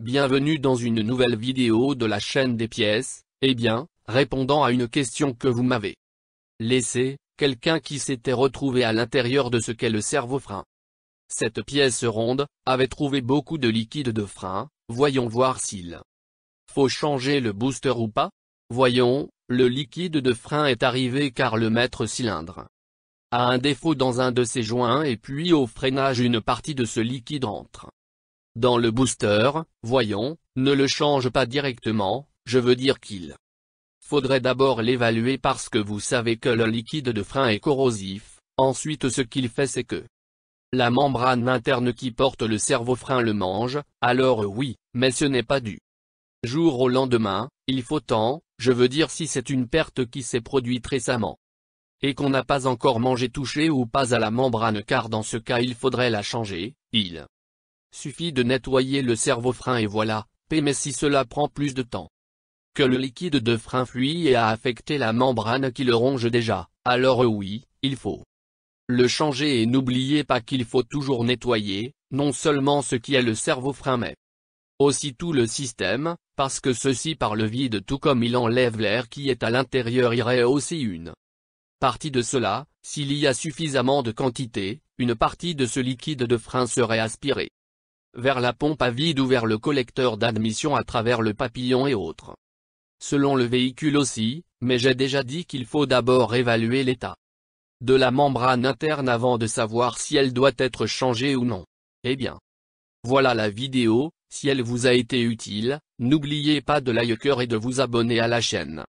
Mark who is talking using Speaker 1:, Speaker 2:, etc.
Speaker 1: Bienvenue dans une nouvelle vidéo de la chaîne des pièces, eh bien, répondant à une question que vous m'avez laissée, quelqu'un qui s'était retrouvé à l'intérieur de ce qu'est le cerveau frein. Cette pièce ronde, avait trouvé beaucoup de liquide de frein, voyons voir s'il faut changer le booster ou pas. Voyons, le liquide de frein est arrivé car le maître cylindre a un défaut dans un de ses joints et puis au freinage une partie de ce liquide entre. Dans le booster, voyons, ne le change pas directement, je veux dire qu'il faudrait d'abord l'évaluer parce que vous savez que le liquide de frein est corrosif, ensuite ce qu'il fait c'est que la membrane interne qui porte le cerveau-frein le mange, alors oui, mais ce n'est pas du jour au lendemain, il faut tant, je veux dire si c'est une perte qui s'est produite récemment. Et qu'on n'a pas encore mangé touché ou pas à la membrane car dans ce cas il faudrait la changer, il Suffit de nettoyer le cerveau frein et voilà, P mais si cela prend plus de temps que le liquide de frein fuit et a affecté la membrane qui le ronge déjà, alors oui, il faut le changer et n'oubliez pas qu'il faut toujours nettoyer, non seulement ce qui est le cerveau frein mais aussi tout le système, parce que ceci par le vide tout comme il enlève l'air qui est à l'intérieur irait aussi une partie de cela, s'il y a suffisamment de quantité, une partie de ce liquide de frein serait aspirée vers la pompe à vide ou vers le collecteur d'admission à travers le papillon et autres. Selon le véhicule aussi, mais j'ai déjà dit qu'il faut d'abord évaluer l'état de la membrane interne avant de savoir si elle doit être changée ou non. Eh bien. Voilà la vidéo, si elle vous a été utile, n'oubliez pas de liker et de vous abonner à la chaîne.